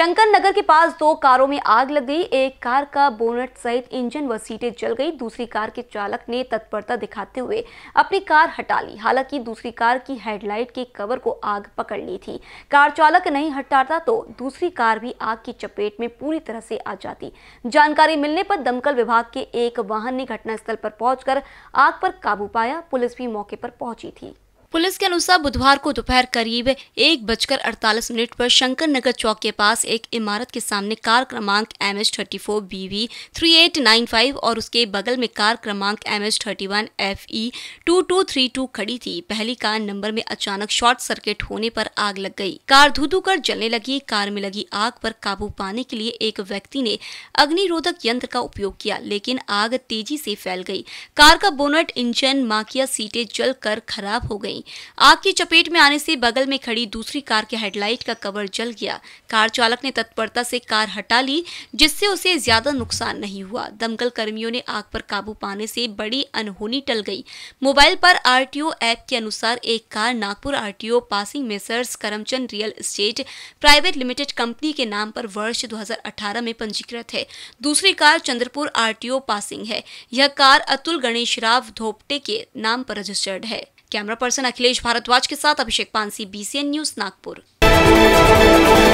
शंकर नगर के पास दो कारों में आग लग गई एक कार का बोनट सहित इंजन व सीटें जल गई दूसरी कार के चालक ने तत्परता दिखाते हुए अपनी कार हटा ली हालांकि दूसरी कार की हेडलाइट के कवर को आग पकड़ ली थी कार चालक नहीं हटाता तो दूसरी कार भी आग की चपेट में पूरी तरह से आ जाती जानकारी मिलने पर दमकल विभाग के एक वाहन ने घटनास्थल पर पहुंचकर आग पर काबू पाया पुलिस भी मौके पर पहुंची थी पुलिस के अनुसार बुधवार को दोपहर करीब एक बजकर अड़तालीस मिनट पर शंकर नगर चौक के पास एक इमारत के सामने कार क्रमांक M H thirty four B V three eight nine five और उसके बगल में कार क्रमांक M H thirty one F E two two three two खड़ी थी पहली कार नंबर में अचानक शॉर्ट सर्किट होने पर आग लग गई कार धू धू कर जलने लगी कार में लगी आग पर काबू पाने के लिए एक व्यक्ति ने अग्निरोधक यंत्र का उपयोग किया लेकिन आग तेजी से फैल गई कार का बोनट इंजन माकिया सीटें जल कर खराब हो गई हुई आग की चपेट में आने से बगल में खड़ी दूसरी कार के हेडलाइट का कवर जल गया कार चालक ने तत्परता से कार हटा ली जिससे उसे ज्यादा नुकसान नहीं हुआ दमकल कर्मियों ने आग पर काबू पाने से बड़ी अनहोनी टल गई मोबाइल पर आर ऐप के अनुसार एक car Nagpur R passing messrs Karamchand real estate private limited company के नाम पर वर्ष 2018 में पंजीकृत है दूसरी कार चंद्रपुर आरटीओ पासिंग है यह कार अतुल गणेश राव धोपटे के नाम पर रजिस्टर्ड है कैमरा पर्सन अखिलेश भारद्वाज के साथ अभिषेक पानसी बीसीएन न्यूज नागपुर